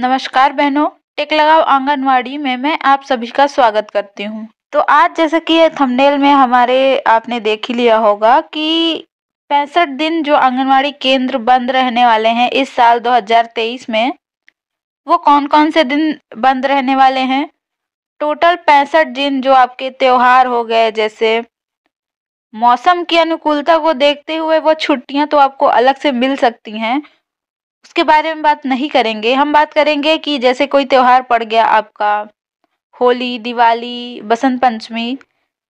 नमस्कार बहनों टेक लगाव आंगनवाड़ी में मैं आप सभी का स्वागत करती हूँ तो आज जैसे कि थंबनेल में हमारे आपने देख ही लिया होगा कि पैंसठ दिन जो आंगनवाड़ी केंद्र बंद रहने वाले हैं इस साल 2023 में वो कौन कौन से दिन बंद रहने वाले हैं टोटल पैंसठ दिन जो आपके त्यौहार हो गए जैसे मौसम की अनुकूलता को देखते हुए वो छुट्टियां तो आपको अलग से मिल सकती हैं उसके बारे में बात नहीं करेंगे हम बात करेंगे कि जैसे कोई त्यौहार पड़ गया आपका होली दिवाली बसंत पंचमी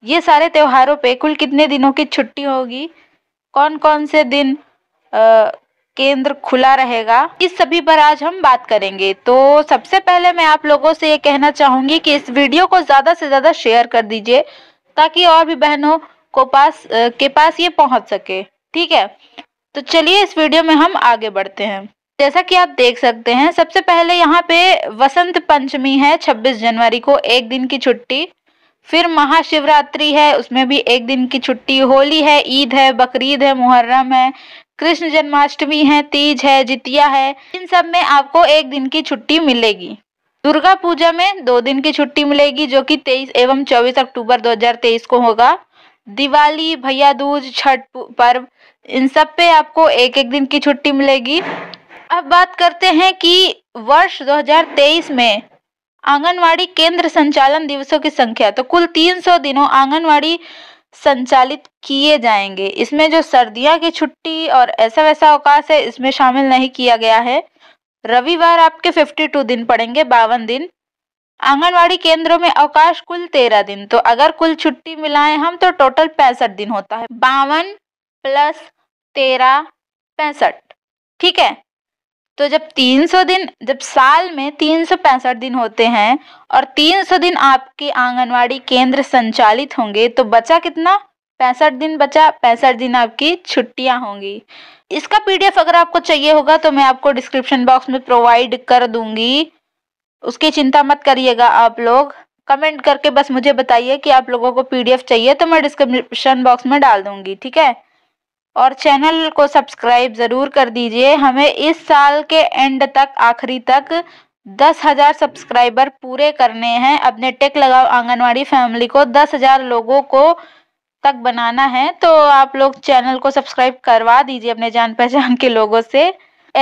ये सारे त्योहारों पे कुल कितने दिनों की छुट्टी होगी कौन कौन से दिन आ, केंद्र खुला रहेगा इस सभी पर आज हम बात करेंगे तो सबसे पहले मैं आप लोगों से ये कहना चाहूँगी कि इस वीडियो को ज़्यादा से ज़्यादा शेयर कर दीजिए ताकि और भी बहनों को पास के पास ये पहुँच सके ठीक है तो चलिए इस वीडियो में हम आगे बढ़ते हैं जैसा कि आप देख सकते हैं सबसे पहले यहाँ पे वसंत पंचमी है 26 जनवरी को एक दिन की छुट्टी फिर महाशिवरात्रि है उसमें भी एक दिन की छुट्टी होली है ईद है बकरीद है मुहर्रम है कृष्ण जन्माष्टमी है तीज है जितिया है इन सब में आपको एक दिन की छुट्टी मिलेगी दुर्गा पूजा में दो दिन की छुट्टी मिलेगी जो कि 23 एवं 24 अक्टूबर 2023 को होगा दिवाली भैया दूज छठ पर्व इन सब पे आपको एक एक दिन की छुट्टी मिलेगी अब बात करते हैं कि वर्ष 2023 में आंगनवाड़ी केंद्र संचालन दिवसों की संख्या तो कुल 300 दिनों आंगनवाड़ी संचालित किए जाएंगे इसमें जो सर्दियां की छुट्टी और ऐसा वैसा अवकाश है इसमें शामिल नहीं किया गया है रविवार आपके 52 दिन पड़ेंगे बावन दिन आंगनवाड़ी केंद्रों में अवकाश कुल तेरह दिन तो अगर कुल छुट्टी मिलाएं हम तो टोटल पैंसठ दिन होता है बावन प्लस तेरह पैंसठ ठीक है तो जब 300 दिन जब साल में तीन दिन होते हैं और 300 दिन आपके आंगनवाड़ी केंद्र संचालित होंगे तो बचा कितना पैंसठ दिन बचा पैंसठ दिन आपकी छुट्टियां होंगी इसका पीडीएफ अगर आपको चाहिए होगा तो मैं आपको डिस्क्रिप्शन बॉक्स में प्रोवाइड कर दूंगी उसकी चिंता मत करिएगा आप लोग कमेंट करके बस मुझे बताइए कि आप लोगों को पीडीएफ चाहिए तो मैं डिस्क्रिप्शन बॉक्स में डाल दूंगी ठीक है और चैनल को सब्सक्राइब ज़रूर कर दीजिए हमें इस साल के एंड तक आखिरी तक दस हज़ार सब्सक्राइबर पूरे करने हैं अपने टेक लगाओ आंगनवाड़ी फैमिली को दस हज़ार लोगों को तक बनाना है तो आप लोग चैनल को सब्सक्राइब करवा दीजिए अपने जान पहचान के लोगों से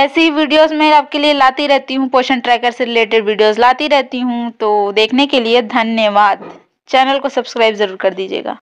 ऐसी वीडियोस मैं आपके लिए लाती रहती हूँ पोषण ट्रैकर से रिलेटेड वीडियोस लाती रहती हूँ तो देखने के लिए धन्यवाद चैनल को सब्सक्राइब ज़रूर कर दीजिएगा